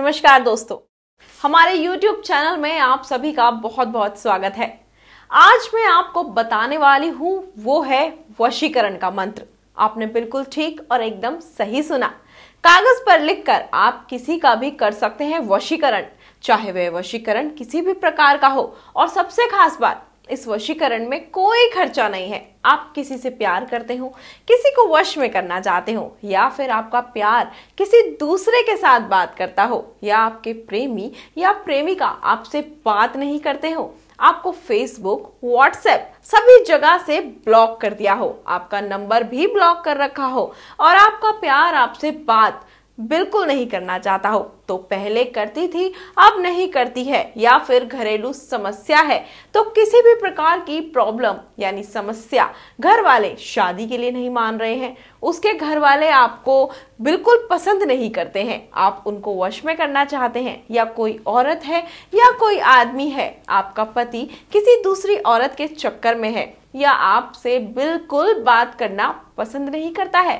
नमस्कार दोस्तों हमारे YouTube चैनल में आप सभी का बहुत बहुत स्वागत है आज मैं आपको बताने वाली हूँ वो है वशीकरण का मंत्र आपने बिल्कुल ठीक और एकदम सही सुना कागज पर लिखकर आप किसी का भी कर सकते हैं वशीकरण चाहे वह वशीकरण किसी भी प्रकार का हो और सबसे खास बात इस वशीकरण में कोई खर्चा नहीं है आप किसी से प्यार करते हो किसी को वश में करना चाहते हो या फिर आपका प्यार किसी दूसरे के साथ बात करता हो या आपके प्रेमी या प्रेमिका आपसे बात नहीं करते हो आपको फेसबुक व्हाट्सएप सभी जगह से ब्लॉक कर दिया हो आपका नंबर भी ब्लॉक कर रखा हो और आपका प्यार आपसे बात बिल्कुल नहीं करना चाहता हो तो पहले करती थी अब नहीं करती है या फिर घरेलू समस्या है तो किसी भी प्रकार की प्रॉब्लम यानी समस्या घर वाले शादी के लिए नहीं मान रहे हैं उसके घर वाले आपको बिल्कुल पसंद नहीं करते हैं आप उनको वश में करना चाहते हैं या कोई औरत है या कोई आदमी है आपका पति किसी दूसरी औरत के चक्कर में है या आपसे बिल्कुल बात करना पसंद नहीं करता है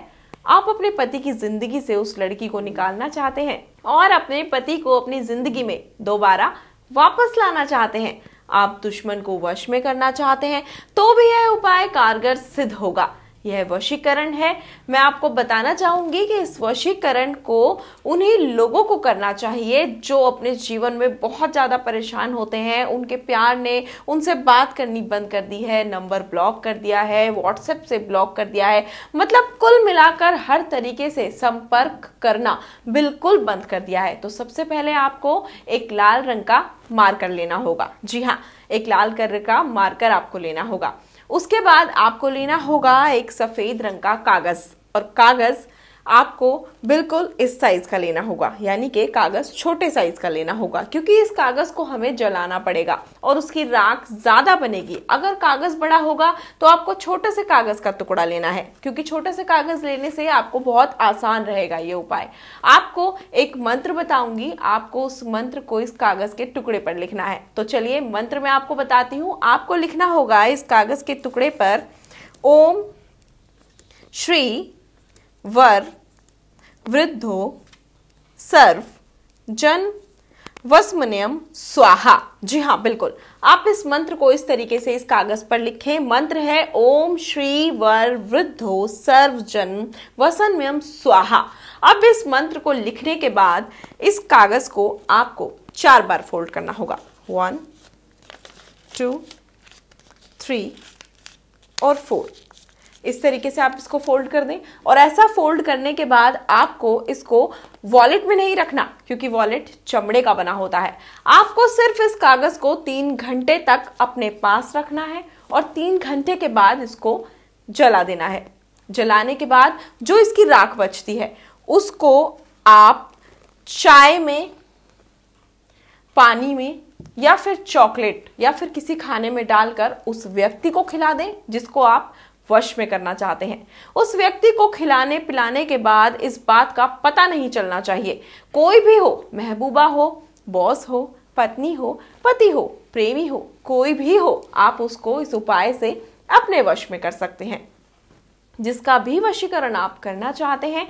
आप अपने पति की जिंदगी से उस लड़की को निकालना चाहते हैं और अपने पति को अपनी जिंदगी में दोबारा वापस लाना चाहते हैं आप दुश्मन को वश में करना चाहते हैं तो भी यह उपाय कारगर सिद्ध होगा यह वशीकरण है मैं आपको बताना चाहूंगी कि इस वशीकरण को उन्हीं लोगों को करना चाहिए जो अपने जीवन में बहुत ज़्यादा परेशान होते हैं उनके प्यार ने उनसे बात करनी बंद कर दी है नंबर ब्लॉक कर दिया है व्हाट्सएप से ब्लॉक कर दिया है मतलब कुल मिलाकर हर तरीके से संपर्क करना बिल्कुल बंद कर दिया है तो सबसे पहले आपको एक लाल रंग का मार्कर लेना होगा जी हाँ एक लाल कलर का मार्कर आपको लेना होगा उसके बाद आपको लेना होगा एक सफ़ेद रंग का कागज़ और कागज़ आपको बिल्कुल इस साइज का लेना होगा यानी कि कागज छोटे साइज का लेना होगा क्योंकि इस कागज को हमें जलाना पड़ेगा और उसकी राख ज्यादा बनेगी अगर कागज बड़ा होगा तो आपको छोटे से कागज का टुकड़ा लेना है क्योंकि छोटे से कागज लेने से आपको बहुत आसान रहेगा ये उपाय आपको एक मंत्र बताऊंगी आपको उस मंत्र को इस कागज के टुकड़े पर लिखना है तो चलिए मंत्र में आपको बताती हूँ आपको लिखना होगा इस कागज के टुकड़े पर ओम श्री वर वृद्धो सर्व जन वस्मनियम स्वाहा जी हाँ बिल्कुल आप इस मंत्र को इस तरीके से इस कागज पर लिखें मंत्र है ओम श्री वर वृद्धो सर्वजन वसनमयम स्वाहा अब इस मंत्र को लिखने के बाद इस कागज को आपको चार बार फोल्ड करना होगा वन टू थ्री और फोर इस तरीके से आप इसको फोल्ड कर दें और ऐसा फोल्ड करने के बाद आपको इसको वॉलेट में नहीं रखना क्योंकि वॉलेट चमड़े का बना होता है आपको सिर्फ इस कागज को तीन घंटे तक अपने पास रखना है और तीन घंटे के बाद इसको जला देना है जलाने के बाद जो इसकी राख बचती है उसको आप चाय में पानी में या फिर चॉकलेट या फिर किसी खाने में डालकर उस व्यक्ति को खिला दें जिसको आप वश में करना चाहते हैं उस व्यक्ति को खिलाने पिलाने के बाद इस बात का पता नहीं चलना चाहिए कोई भी हो महबूबा हो बॉस हो पत्नी हो पति हो प्रेमी हो कोई भी हो आप उसको इस उपाय से अपने वश में कर सकते हैं जिसका भी वशीकरण आप करना चाहते हैं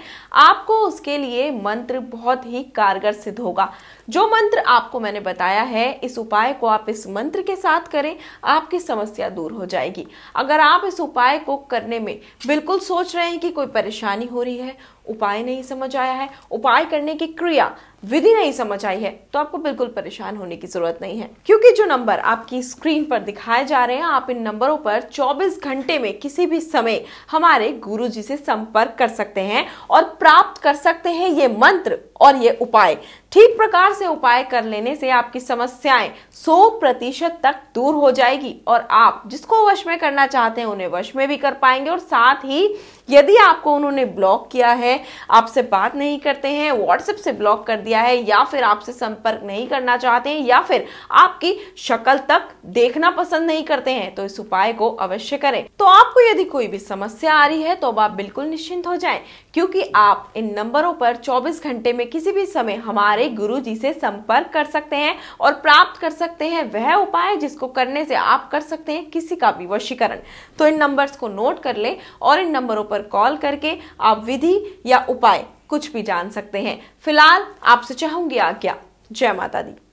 आपको उसके लिए मंत्र बहुत ही कारगर सिद्ध होगा जो मंत्र आपको मैंने बताया है इस उपाय को आप इस मंत्र के साथ करें आपकी समस्या दूर हो जाएगी अगर आप इस उपाय को करने में बिल्कुल सोच रहे हैं कि कोई परेशानी हो रही है उपाय नहीं समझ आया है उपाय करने की क्रिया विधि नहीं समझ आई है तो आपको बिल्कुल परेशान होने की जरूरत नहीं है क्योंकि जो नंबर आपकी स्क्रीन पर दिखाए जा रहे हैं आप इन नंबरों पर 24 घंटे में किसी भी समय हमारे गुरु जी से संपर्क कर सकते हैं और प्राप्त कर सकते हैं ये मंत्र और ये उपाय ठीक प्रकार से उपाय कर लेने से आपकी समस्याएं 100 प्रतिशत तक दूर हो जाएगी और आप जिसको वश में करना चाहते हैं उन्हें वश में भी कर पाएंगे और साथ ही यदि आपको उन्होंने ब्लॉक किया है आपसे बात नहीं करते हैं व्हाट्सएप से ब्लॉक कर दिया दिया है या फिर आपसे संपर्क नहीं करना चाहते हैं या फिर आपकी शक्ल तक देखना पसंद नहीं करते हैं तो इस उपाय को अवश्य करें तो आपको यदि कोई भी समस्या आ रही है तो अब आप बिल्कुल निश्चिंत हो जाएं क्योंकि आप इन नंबरों पर 24 घंटे में किसी भी समय हमारे गुरु जी से संपर्क कर सकते हैं और प्राप्त कर सकते हैं वह उपाय जिसको करने से आप कर सकते हैं किसी का भी वशीकरण तो इन नंबर्स को नोट कर ले और इन नंबरों पर कॉल करके आप विधि या उपाय कुछ भी जान सकते हैं फिलहाल आपसे चाहूंगी आज्ञा जय माता दी